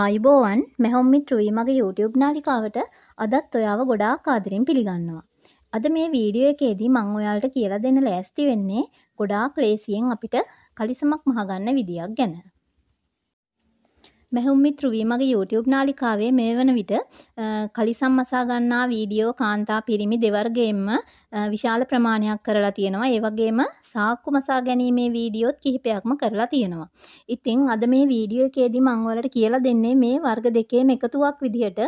ආයුබෝවන් මෙහොම් මිත්‍රුයි මගේ YouTube නාලිකාවට අදත් ඔයාව ගොඩාක් ආදරෙන් පිළිගන්නවා. අද මේ වීඩියෝ එකේදී මම ඔයාලට කියලා දෙන්න ලෑස්ති වෙන්නේ ගොඩාක් ලේසියෙන් අපිට කලිසමක් මහගන්න විදියක් ගැන. මෙහොම් මිත්‍රුයි මගේ YouTube නාලිකාවේ මේ වන විට කලිසම් මසා ගන්නා වීඩියෝ කාන්තා පිරිමි දෙවර්ගයෙන්ම විශාල ප්‍රමාණයක් කරලා තියෙනවා. ඒ වගේම සාක්කු මසා ගැනීමේ වීඩියෝත් කිහිපයක්ම කරලා තියෙනවා. ඉතින් අද මේ වීඩියෝ එකේදී මම ඔයාලට කියලා දෙන්නේ මේ වර්ග දෙකේම එකතුවක් විදිහට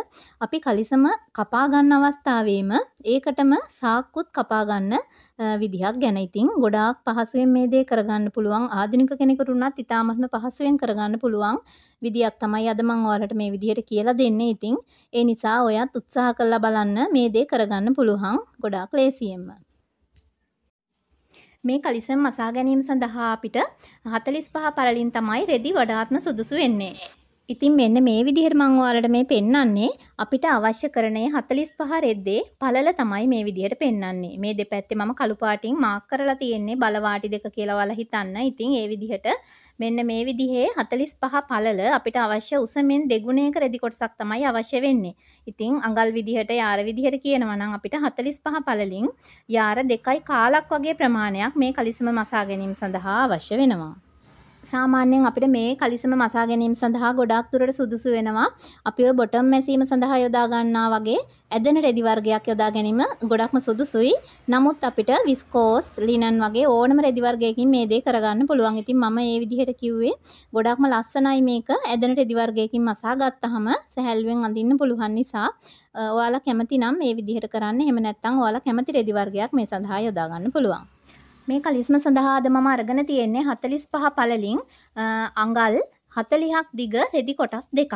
අපි කලිසම කපා ගන්න අවස්ථාවේම ඒකටම සාක්කුත් කපා ගන්න විදිහක් ගැන. ඉතින් ගොඩාක් පහසුවෙන් මේ දේ කරගන්න පුළුවන්. ආධුනික කෙනෙකුට උනත් ඉතාමත්ම පහසුවෙන් කරගන්න පුළුවන්. විදියක් තමයි අද මම ඔයාලට මේ විදිහට කියලා දෙන්නේ. ඉතින් ඒ නිසා ඔයත් උත්සාහ කරලා බලන්න මේ දේ කරගන්න පුළුවන්. ගොඩාක් ලේසියෙන්. වශයෙන්ම. මේ කලිසම් මසා ගැනීම සඳහා අපිට 45 පළලින් තමයි රෙදි වඩාත්ම සුදුසු වෙන්නේ. ඉතින් මෙන්න මේ විදිහට මම ඔයාලට මේ පෙන්වන්නේ අපිට අවශ්‍ය කරනේ 45 රෙද්දේ පළල තමයි මේ විදිහට පෙන්වන්නේ. මේ දෙපැත්තේ මම කළු පාටින් මාක් කරලා තියෙන්නේ බල වාටි දෙක කියලා ඔයාලා හිතන්න. ඉතින් ඒ විදිහට මෙන්න මේ විදිහේ 45 පළල අපිට අවශ්‍ය උසමෙන් දෙගුණයක රෙදි කොටසක් තමයි අවශ්‍ය වෙන්නේ. ඉතින් අඟල් විදිහට යාර විදිහට කියනවා නම් අපිට 45 පළලින් යාර දෙකයි කාලක් වගේ ප්‍රමාණයක් මේ කලිසම මසා ගැනීම සඳහා අවශ්‍ය වෙනවා. සාමාන්‍යයෙන් අපිට මේ කලිසම මසා ගැනීම සඳහා ගොඩාක් දුරට සුදුසු වෙනවා. අපි ඔය බොටම් මැසීම සඳහා යොදා ගන්නා වගේ ඇදෙන රෙදි වර්ගයක් යොදා ගැනීම ගොඩක්ම සුදුසුයි. නමුත් අපිට විස්කෝස්, ලිනන් වගේ ඕනම රෙදි වර්ගයකින් මේ දේ කරගන්න පුළුවන්. ඉතින් මම මේ විදිහට කිව්වේ ගොඩක්ම ලස්සනයි මේක. ඇදෙන රෙදි වර්ගයකින් මසා ගත්තාම සැහැල්ලුවෙන් අඳින්න පුළුවන් නිසා ඔයාලා කැමති නම් මේ විදිහට කරන්න. එහෙම නැත්නම් ඔයාලා කැමති රෙදි වර්ගයක් මේ සඳහා යොදා ගන්න පුළුවන්. මේ කලිස්ම සඳහාද මම අරගෙන තියෙන්නේ හතලිස් පහ පලලින් අඟල් හතලිහක් දිග රෙදි කොටස් දෙකක්.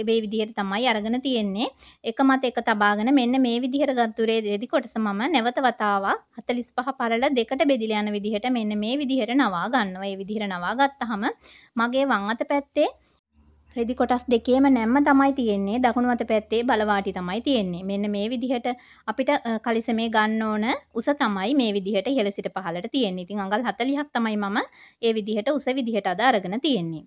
එබේ විදිහයට තමයි අරගෙන තියෙන්නේ එක මත එක තබාගෙන මෙන්න මේ විදිහට ගත්තුරේ දෙදි කොටස මම නැවත වතාවක් හතලිස් පහ පරල දෙකට බෙදිලා යන විදිහට මෙන්න මේ විදිහට නවා ගන්නවා ඒ විදිහට නවා ගත්තහම මගේ වම් අත පැත්තේ රෙදි කොටස් දෙකේම නැම්ම තමයි තියෙන්නේ දකුණු අත පැත්තේ බලවාටි තමයි තියෙන්නේ. මෙන්න මේ විදිහට අපිට කලිසමේ ගන්න ඕන උස තමයි මේ විදිහට ඉහළ සිට පහළට තියෙන්නේ. ඉතින් අඟල් 40ක් තමයි මම ඒ විදිහට උස විදිහට අද අරගෙන තියෙන්නේ.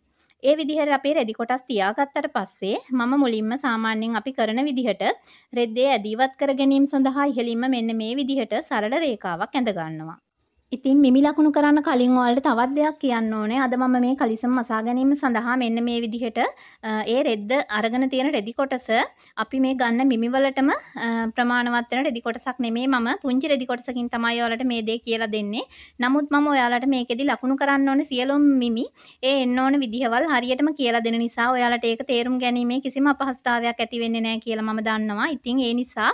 ඒ විදිහට අපේ රෙදි කොටස් තියාගත්තට පස්සේ මම මුලින්ම සාමාන්‍යයෙන් අපි කරන විදිහට රෙද්දේ ඇදීවත් කර ගැනීම සඳහා ඉහළින්ම මෙන්න මේ විදිහට සරල රේඛාවක් ඇඳ ගන්නවා. ඉතින් මිමි ලකුණු කරන්න කලින් ඔයාලට තවත් දෙයක් කියන්න ඕනේ. අද මම මේ කලිසම මසා ගැනීම සඳහා මෙන්න මේ විදිහට ඒ රෙද්ද අරගෙන තියෙන රෙදි කොටස අපි මේ ගන්න මිමි වලටම ප්‍රමාණවත් වෙන රෙදි කොටසක් නෙමෙයි මම පුංචි රෙදි කොටසකින් තමයි ඔයාලට මේ දේ කියලා දෙන්නේ. නමුත් මම ඔයාලට මේකෙදි ලකුණු කරන්න ඕනේ සියලුම මිමි ඒ එන්න ඕන විදිහවල් හරියටම කියලා දෙන නිසා ඔයාලට ඒක තේරුම් ගැනීමේ කිසිම අපහසුතාවයක් ඇති වෙන්නේ නැහැ කියලා මම දන්නවා. ඉතින් ඒ නිසා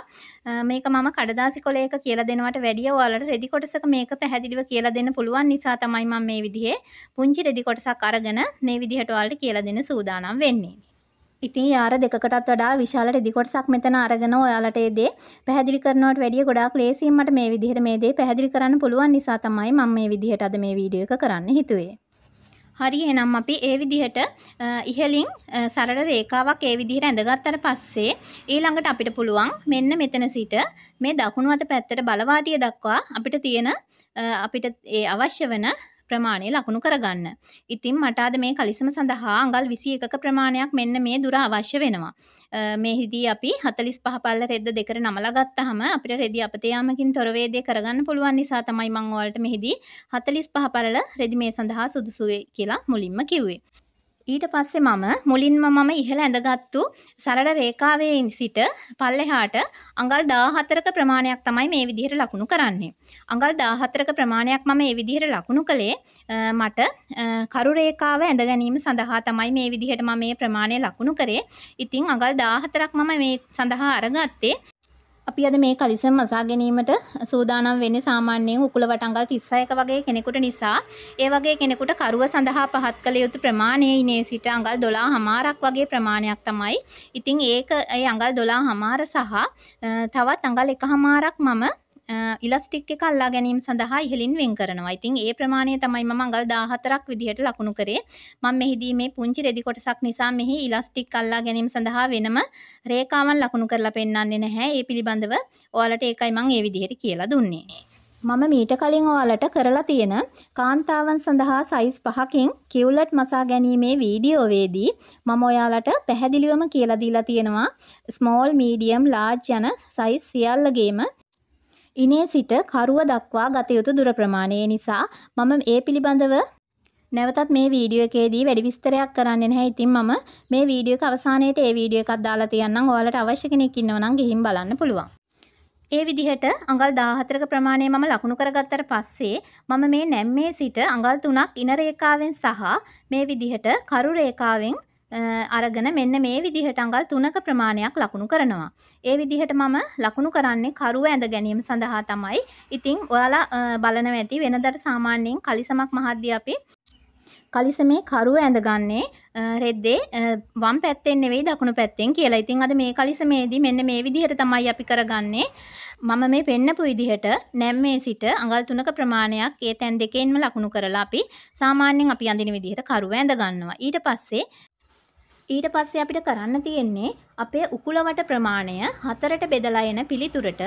මේක මම කඩදාසි කොලයක කියලා දෙනවට වැඩිය ඔයාලට රෙදි කොටසක මේක පැහැදිලි පැහැදිලිව කියලා දෙන්න පුළුවන් නිසා තමයි මම මේ විදිහේ පුංචි රෙදි කොටසක් අරගෙන මේ විදිහට ඔයාලට කියලා දෙන්න සූදානම් වෙන්නේ. ඉතින් යාර දෙකකටත් වඩා විශාල රෙදි කොටසක් මෙතන අරගෙන ඔයාලට ඒ දේ පැහැදිලි කරනවට වැඩිය ගොඩාක් ලේසියෙන් මට මේ විදිහට මේ දේ පැහැදිලි කරන්න පුළුවන් නිසා තමයි මම මේ විදිහට අද මේ වීඩියෝ එක කරන්න හිතුවේ. හරි එහෙනම් අපි ඒ විදිහට ඉහලින් සරල රේඛාවක් ඒ විදිහට ඇඳගත්තට පස්සේ ඊළඟට අපිට පුළුවන් මෙන්න මෙතන සිට මේ දකුණු අත පැත්තට බලවාටිය දක්වා අපිට තියෙන අපිට ඒ අවශ්‍ය වෙන ප්‍රමාණය ලකුණු කරගන්න. ඉතින් මට අද මේ කලිසම සඳහා අඟල් 21ක ප්‍රමාණයක් මෙන්න මේ දුර අවශ්‍ය වෙනවා. මේ හිදී අපි 45 පල්ල රෙද්ද දෙකට නමලා ගත්තාම අපිට රෙදි අපතයාමකින් තොර වේදේ කරගන්න පුළුවන් නිසා තමයි මම ඔයාලට මෙහිදී 45 පල්ල රෙදි මේ සඳහා සුදුසු කියලා මුලින්ම කිව්වේ. ඊට පස්සේ මම මුලින්ම මම ඉහළ ඇඳගත්තු සරල රේඛාවේ සිට පල්ලෙහාට අඟල් 14ක ප්‍රමාණයක් තමයි මේ විදිහට ලකුණු කරන්නේ. අඟල් 14ක ප්‍රමාණයක් මම මේ විදිහට ලකුණු කළේ මට කරු රේඛාව ඇඳ ගැනීම සඳහා තමයි මේ විදිහට මම මේ ප්‍රමාණය ලකුණු කරේ. ඉතින් අඟල් 14ක් මම මේ සඳහා අරගත්තේ. අපි අද මේ කලිසම් මසා ගැනීමට සූදානම් වෙන්නේ සාමාන්‍යයෙන් උකුල වටංගල් 36ක වගේ කෙනෙකුට නිසා ඒ වගේ කෙනෙකුට කරුව සඳහා පහත් කළ යුතු ප්‍රමාණය ඉනේ සිට අඟල් 12හමාරක් වගේ ප්‍රමාණයක් තමයි. ඉතින් ඒක ඒ අඟල් 12හමාර සහ තවත් අඟල් 1හමාරක් මම ඉලස්ටික් එක අල්ලා ගැනීම සඳහා ඉහලින් වෙන් කරනවා. ඉතින් ඒ ප්‍රමාණය තමයි මම අඟල් 14ක් විදිහට ලකුණු කරේ. මම මෙහිදී මේ පුංචි රෙදි කොටසක් නිසා මෙහි ඉලස්ටික් අල්ලා ගැනීම සඳහා වෙනම රේඛාවන් ලකුණු කරලා පෙන්වන්නේ නැහැ. ඒ පිළිබඳව ඔයාලට ඒකයි මම ඒ විදිහට කියලා දුන්නේ. මම මීට කලින් ඔයාලට කරලා තියෙන කාන්තාවන් සඳහා සයිස් පහකින් කිව්ලට් මසා ගැනීමේ වීඩියෝවේදී මම ඔයාලට පැහැදිලිවම කියලා දීලා තියෙනවා ස්මෝල් මීඩියම් ලාර්ජ් යන සයිස් සියල්ලගේම ඉනේ සිට කරුව දක්වා ගත යුතු දුර ප්‍රමාණය නිසා මම ඒ පිළිබඳව නැවතත් මේ වීඩියෝ එකේදී වැඩි විස්තරයක් කරන්නේ නැහැ. ඉතින් මම මේ වීඩියෝ එක අවසානයේට ඒ වීඩියෝ එකක් දාලා තියන්නම්. ඔයාලට අවශ්‍ය කෙනෙක් ඉන්නවා නම් ගිහින් බලන්න පුළුවන්. ඒ විදිහට අඟල් 14ක ප්‍රමාණය මම ලකුණු කරගත්තට පස්සේ මම මේ නැම්මේ සිට අඟල් 3ක් ඉන රේඛාවෙන් සහ මේ විදිහට කරු රේඛාවෙන් අරගෙන මෙන්න මේ විදිහට අඟල් තුනක ප්‍රමාණයක් ලකුණු කරනවා. ඒ විදිහට මම ලකුණු කරන්නේ කරුව ඇඳ ගැනීම සඳහා තමයි. ඉතින් ඔයාලා බලනව ඇති වෙනදට සාමාන්‍යයෙන් කලිසමක් මහද්දී අපි කලිසමේ කරුව ඇඳගන්නේ රෙද්දේ වම් පැත්තෙන් නෙවෙයි දකුණු පැත්තෙන් කියලා. ඉතින් අද මේ කලිසමේදී මෙන්න මේ විදිහට තමයි අපි කරගන්නේ. මම මේ පෙන්නපු විදිහට නැම්මේ සිට අඟල් තුනක ප්‍රමාණයක් ඒ තැන් දෙකෙන්ම ලකුණු කරලා අපි සාමාන්‍යයෙන් අපි අඳින විදිහට කරුව ඇඳ ගන්නවා. ඊට පස්සේ ඊට පස්සේ අපිට කරන්න තියෙන්නේ අපේ උකුලවට ප්‍රමාණය හතරට බෙදලා එන පිළිතුරට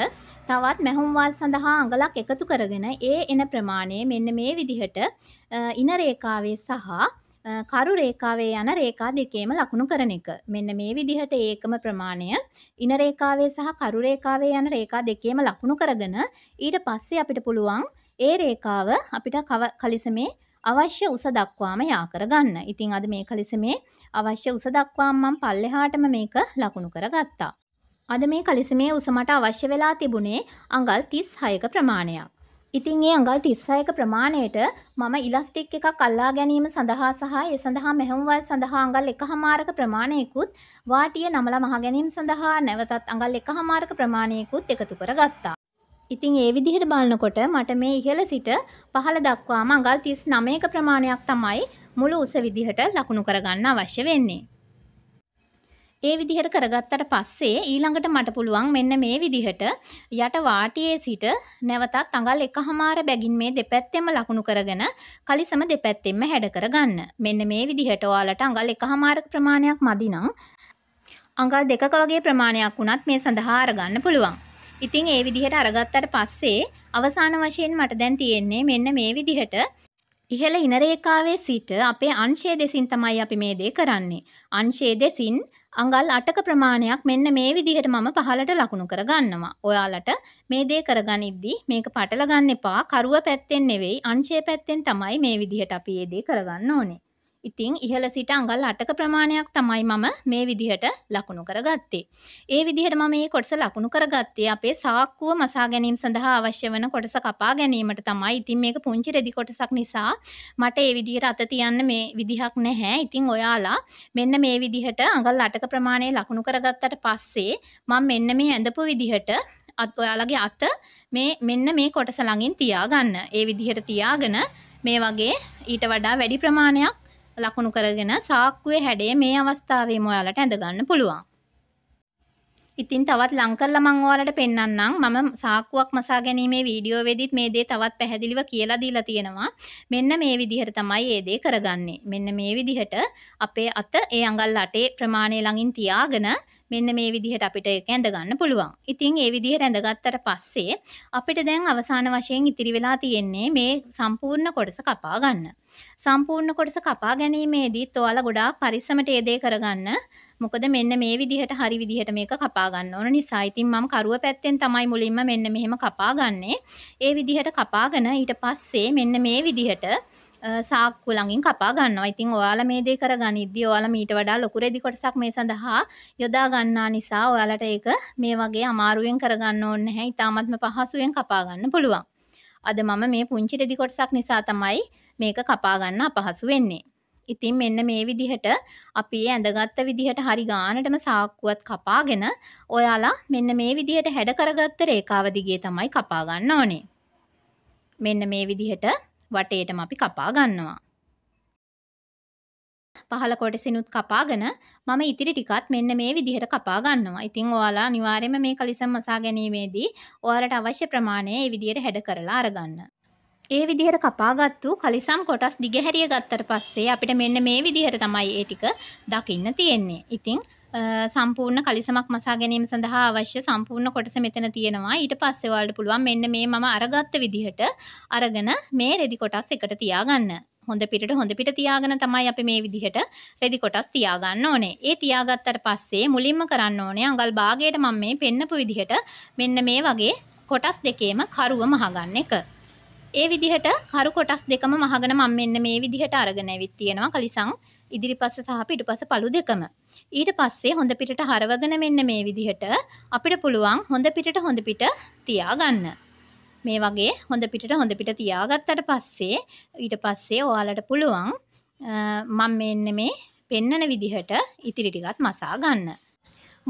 තවත් මැහුම්වාල් සඳහා අඟලක් එකතු කරගෙන ඒ එන ප්‍රමාණය මෙන්න මේ විදිහට ඉන රේඛාවේ සහ කරු රේඛාවේ යන රේඛා දෙකේම ලකුණු කරන එක. මෙන්න මේ විදිහට ඒකම ප්‍රමාණය ඉන රේඛාවේ සහ කරු රේඛාවේ යන රේඛා දෙකේම ලකුණු කරගෙන ඊට පස්සේ අපිට පුළුවන් ඒ රේඛාව අපිට කලිසමේ අවශ්‍ය උස දක්වාම යාකර ගන්න ඉතිං අද මේ කලිසමේ අවශ්‍ය උස දක්වාම් මම් පල්ලෙහාටම මේක ලකුණු කර ගත්තා. අද මේ කලිසමේ උසමට අවශ්‍ය වෙලා තිබුණේ අඟල් තිස් හයක ප්‍රමාණයක්. ඉතින් ඒ අඟල් තිස්සයක ප්‍රමාණයට මම ඉලස්ටික් එකක් අල්ලා ගැනීම සඳහා සහ ඒ සඳහා මෙහොම්වල් සඳහා අඟල් එක හමාරක ප්‍රමාණයකුත් වාටිය නමලා මහගැනීම් සඳහා නැවතත් අඟල් එක හමාරක ප්‍රමාණයකුත් එකතු කර ගත්තා. ඉතින් ඒ විදිහට බලනකොට මට මේ ඉහළ සිට පහළ දක්වාම අඟල් 39ක ප්‍රමාණයක් තමයි මුළු උස විදිහට ලකුණු කරගන්න අවශ්‍ය වෙන්නේ. ඒ විදිහට කරගත්තට පස්සේ ඊළඟට මට පුළුවන් මෙන්න මේ විදිහට යට වාටියේ සිට නැවතත් අඟල් එකහමාර බැගින් මේ දෙපැත්තෙම ලකුණු කරගෙන කලිසම දෙපැත්තෙම හැඩ කරගන්න. මෙන්න මේ විදිහට ඔයාලට අඟල් එකහමාරක ප්‍රමාණයක් මදි නම් අඟල් දෙකක වගේ ප්‍රමාණයක් වුණත් මේ සඳහා අරගන්න පුළුවන්. ඉතින් ඒ විදිහට අරගත්තට පස්සේ අවසාන වශයෙන් මට දැන් තියෙන්නේ මෙන්න මේ විදිහට ඉහළ ඉනරේකාවේ සිට අපේ අංශය දෙසින් තමයි අපි මේ දේ කරන්නේ. අංශය දෙසින් අඟල් 8ක ප්‍රමාණයක් මෙන්න මේ විදිහට මම පහලට ලකුණු කරගන්නවා. ඔයාලට මේ දේ කරගනිද්දී මේක පටල ගන්න එපා. කරුව පැත්තෙන් නෙවෙයි අංශය පැත්තෙන් තමයි මේ විදිහට අපි මේ දේ කරගන්න ඕනේ. ඉතින් ඉහළ සිට අඟල් අටක ප්‍රමාණයක් තමයි මම මේ විදිහට ලකුණු කරගත්තේ. ඒ විදිහට මම මේ කොටස ලකුණු කරගත්තේ අපේ සාක්කුව මසා ගැනීම සඳහා අවශ්‍ය වන කොටස කපා ගැනීමට තමයි. ඉතින් මේක පුංචි රෙදි කොටසක් නිසා මට ඒ විදිහට අත තියන්න මේ විදිහක් නැහැ. ඉතින් ඔයාලා මෙන්න මේ විදිහට අඟල් අටක ප්‍රමාණය ලකුණු කරගත්තට පස්සේ මම මෙන්න මේ ඇඳපු විදිහට අත් ඔයාලගේ අත මේ මෙන්න මේ කොටස ළඟින් තියාගන්න. ඒ විදිහට තියාගෙන මේ වගේ ඊට වඩා වැඩි ප්‍රමාණයක් ලකුණු කරගෙන සාක්කුවේ හැඩය මේ අවස්ථාවේම ඔයාලට ඇඳගන්න පුළුවන්. ඉතින් තවත් ලං කරලා මම ඔයාලට පෙන්වන්නම් මම සාක්කුවක් මසා ගැනීමේ වීඩියෝ වෙදිත් මේ දේ තවත් පැහැදිලිව කියලා දීලා තියෙනවා මෙන්න මේ විදිහට තමයි මේ දේ කරගන්නේ මෙන්න මේ විදිහට අපේ අත ඒ අඟල් අටේ ප්‍රමාණය ළඟින් තියාගෙන මෙන්න මේ විදිහට අපිට ඒක ඇඳගන්න පුළුවන්. ඉතින් ඒ විදිහට ඇඳගත්තට පස්සේ අපිට දැන් අවසාන වශයෙන් ඉතිරි වෙලා තියෙන්නේ මේ සම්පූර්ණ කොටස කපා ගන්න. සම්පූර්ණ කොටස කපා ගැනීමේදීත් ඔයාලා ගොඩාක් පරිස්සමට ඒ දේ කරගන්න. මොකද මෙන්න මේ විදිහට හරි විදිහට මේක කපා ගන්න ඕන නිසා ඉතින් මම කරුව පැත්තෙන් තමයි මුලින්ම මෙන්න මෙහෙම කපා ගන්නේ. ඒ විදිහට කපාගෙන ඊට පස්සේ මෙන්න මේ විදිහට සාක්කු ළඟින් කපා ගන්නවා. ඉතින් ඔයාලා මේ දේ කරගනිද්දී ඔයාලා මීට වඩා ලොකු රෙදි කොටසක් මේ සඳහා යොදා ගන්නා නිසා ඔයාලට ඒක මේ වගේ අමාරුවෙන් කරගන්න ඕනේ නැහැ. ඊටාත්ම පහසුවෙන් කපා ගන්න පුළුවන්. අද මම මේ පුංචි රෙදි කොටසක් නිසා තමයි මේක කපා ගන්න අපහසු වෙන්නේ. ඉතින් මෙන්න මේ විදිහට අපි ඇඳගත්ත විදිහට හරි ගානටම සාක්කුවත් කපාගෙන ඔයාලා මෙන්න මේ විදිහට හැඩ කරගත්ත රේඛාව දිගේ තමයි කපා ගන්න ඕනේ. මෙන්න මේ විදිහට වටේටම අපි කපා ගන්නවා. පහල කොටසිනුත් කපාගෙන මම ඉතිරි ටිකත් මෙන්න මේ විදිහට කපා ගන්නවා. ඉතින් ඔයාලා අනිවාර්යයෙන්ම මේ කලිසම් මසා ගැනීමේදී ඔයාලට අවශ්‍ය ප්‍රමාණය ඒ විදිහට හැඩ කරලා අරගන්න. ඒ විදිහට කපාගත්තු කලිසම් කොටස් දිගහැරිය ගත්තට පස්සේ අපිට මෙන්න මේ විදිහට තමයි ඒ ටික දකින්න තියෙන්නේ. ඉතින් සම්පූර්ණ කලිසමක් මසා ගැනීම සඳහා අවශ්‍ය සම්පූර්ණ කොටස මෙතන තියෙනවා ඊට පස්සේ ඔයාලට පුළුවන් මෙන්න මේ මම අරගත්ත විදිහට අරගෙන මේ රෙදි කොටස් එකට තියාගන්න හොඳ පිටට හොඳ පිට තියාගෙන තමයි අපි මේ විදිහට රෙදි කොටස් තියාගන්න ඕනේ. ඒ තියාගත්තට පස්සේ මුලින්ම කරන්න ඕනේ අඟල් භාගයට මම මේ පෙන්නපු විදිහට මෙන්න මේ වගේ කොටස් දෙකේම කරුව මහගන්න එක. ඒ විදිහට කරු කොටස් දෙකම මහගෙන මම මෙන්න මේ විදිහට අරගෙන ඇවිත් තියෙනවා කලිසම් ඉදිරිපස සහ පිටුපස පළු දෙකම. ඊට පස්සේ හොඳ පිටට හරවගෙන මෙන්න මේ විදිහට අපිට පුළුවන් හොඳ පිටට හොඳ පිට තියාගන්න. මේ වගේ හොඳ පිටට හොඳ පිට තියාගත්තට පස්සේ ඊට පස්සේ ඔයාලට පුළුවන් මම මෙන්න මේ පෙන්නන විදිහට ඉතිරි ටිකත් මසා ගන්න.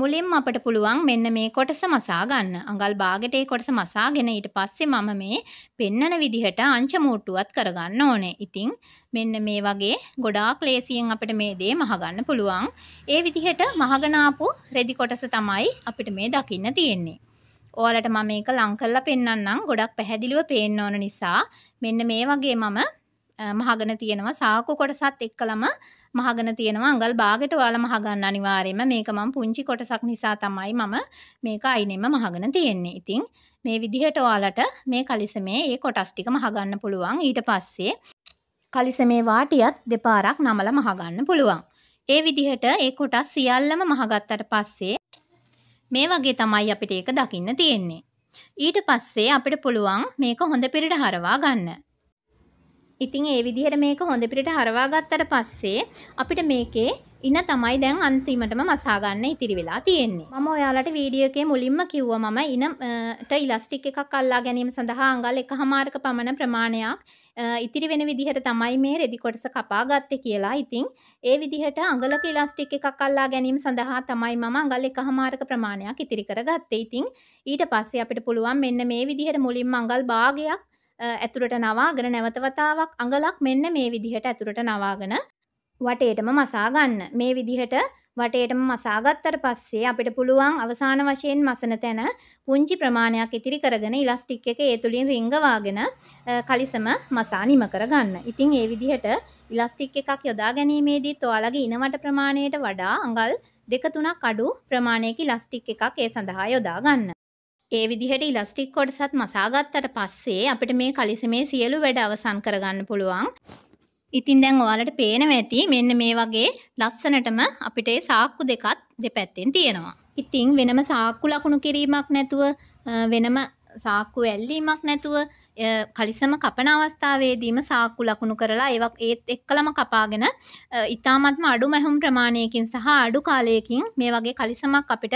මුලින්ම අපට පුළුවන් මෙන්න මේ කොටස මසා ගන්න. අඟල් භාගයට ඒ කොටස මසාගෙන ඊට පස්සේ මම මේ පෙන්නන විදිහට අංච මූට්ටුවත් කරගන්න ඕනේ. ඉතින් මෙන්න මේ වගේ ගොඩාක් ලේසියෙන් අපිට මේ දේ මහගන්න පුළුවන්. ඒ විදිහට මහගෙන ආපු රෙදි කොටස තමයි අපිට මේ දකින්න තියෙන්නේ. ඔයාලට මම මේක ලං කරලා පෙන්වන්නම්. ගොඩක් පැහැදිලිව පේන්න ඕන නිසා මෙන්න මේ වගේ මම මහගෙන තියෙනවා සාකු කොටසත් එක්කලම මහගෙන තියෙනවා අඟල් බාගෙට ඔයාලා මහගන්න අනිවාර්යයෙන්ම මේක මම පුංචි කොටසක් නිසා තමයි මම මේක අයිනෙම මහගෙන තියෙන්නේ. ඉතින් මේ විදිහට ඔයාලට මේ කලිසමේ මේ කොටස් ටික මහගන්න පුළුවන්. ඊට පස්සේ කලිසමේ වාටියත් දෙපාරක් නමලා මහගන්න පුළුවන්. ඒ විදිහට ඒ කොටස් සියල්ලම මහගත්තට පස්සේ මේ වගේ තමයි අපිට ඒක දකින්න තියෙන්නේ. ඊට පස්සේ අපිට පුළුවන් මේක හොඳ පිරිට හරවා ගන්න. ඉතින් ඒ විදිහට මේක හොඳ පිට හරවා ගත්තට පස්සේ අපිට මේකේ ඉන්න තමයි දැන් අන්තිමටම මසාගන්න ඉතිරි වෙලා තියෙන්නේ මම ඔයාලට වීඩියෝ එකේ මුලින්ම කිව්ව මම ඉනට ඉලස්ටික් එකක් අල්ලා ගැනීම සඳහා අඟල් එක හමාරක පමණ ප්‍රමාණයක් ඉතිරි වෙන විදිහට තමයි මේ රෙදි කොටස කපා ගත්තේ කියලා. ඉතින් ඒ විදිහට අඟලක ඉලාස්ටික් එකක් අල්ලා ගැනීම සඳහා තමයි මම අඟල් එකහමාරක ප්‍රමාණයක් ඉතිරි කරගත්තේ. ඉතින් ඊට පස්සේ අපිට පුළුවන් මෙන්න මේ විදිහට මුලින්ම අඟල් භාගයක් ඇතුරට නවාගෙන නැවතවතාවක් අඟලක් මෙන්න මේ විදිහට ඇතුරට නවාගෙන වටේටම මසාගන්න මේ විදිහට වටේටම මසාගත්තර පස්සේ අපිට පුළුවන් අවසාන වශයෙන් මසන තැන පුංචි ප්‍රමාණයක් ඉතිරි කරගෙන ඉලස්ටික් එක ඒ තුළින් රිංගවාගෙන කලිසම මසා නිම කරගන්න. ඉතින් ඒ විදිහට ඉලස්ටික් එකක් යොදා ගැනීමේදී ඔයාලගේ ඉනවට ප්‍රමාණයට වඩා අඟල් දෙක තුනක් අඩු ප්‍රමාණයක ඉලස්ටික් එකක් ඒ සඳහා යොදා ගන්න. ඒ විදිහට ඉලස්ටික් කොටසත් මසාගත්තට පස්සේ අපිට මේ කලිසමේ සියලු වැඩ අවසන් කරගන්න පුළුවන්. ඉතින් දැන් ඔයාලට පේනව ඇති මෙන්න මේ වගේ ලස්සනටම අපිට ඒ සාක්කු දෙකත් දෙපැත්තෙන් තියෙනවා. ඉතින් වෙනම සාක්කු ලකුණු කිරීමක් නැතුව වෙනම සාක්කු ඇල්ලීමක් නැතුව කලිසම කපන අවස්ථාවේදීම සාක්කු ලකුණු කරලා ඒවක් ඒත් එක්කලම කපාගෙන ඉතාමත්ම අඩු මැහුම් ප්‍රමාණයකින් සහ අඩු කාලයකින් මේ වගේ කලිසමක් අපිට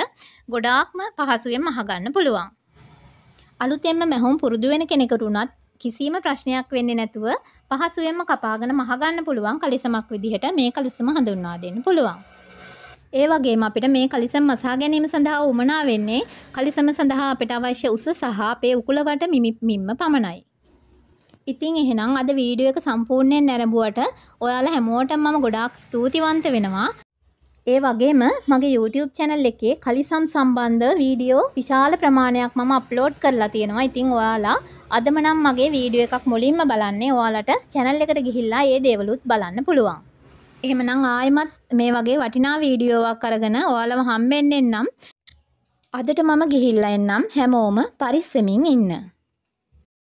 ගොඩාක්ම පහසුවෙන් මහගන්න පුළුවන්. අලුතෙන්ම මැහුම් පුරුදු වෙන කෙනෙකුට උනත් කිසිම ප්‍රශ්නයක් වෙන්නේ නැතුව පහසුවෙන්ම කපාගෙන මහගන්න පුළුවන් කලිසමක් විදිහට මේ කලිසම හඳුන්වා දෙන්න පුළුවන්. ඒ වගේම අපිට මේ කලිසම මසා ගැනීම සඳහා උමනා වෙන්නේ කලිසම සඳහා අපිට අවශ්‍ය උස සහ අපේ උකුලවට මිම්ම පමණයි. ඉතින් එහෙනම් අද වීඩියෝ එක සම්පූර්ණයෙන් නැරඹුවට ඔයාලා හැමෝටම මම ගොඩාක් ස්තුතිවන්ත වෙනවා. ඒ වගේම මගේ YouTube channel එකේ කලිසම් සම්බන්ධ වීඩියෝ විශාල ප්‍රමාණයක් මම අප්ලෝඩ් කරලා තියෙනවා. ඉතින් ඔයාලා අදම නම් මගේ වීඩියෝ එකක් මුලින්ම බලන්නේ ඔයාලට channel එකට ගිහිල්ලා ඒ දේවලුත් බලන්න පුළුවන්. එහෙමනම් ආයෙමත් මේ වගේ වටිනා වීඩියෝවක් අරගෙන ඔයාලව හම්බෙන්නෙන්නම් අදට මම ගිහිල්ලා එන්නම් හැමෝම පරිස්සමින් ඉන්න.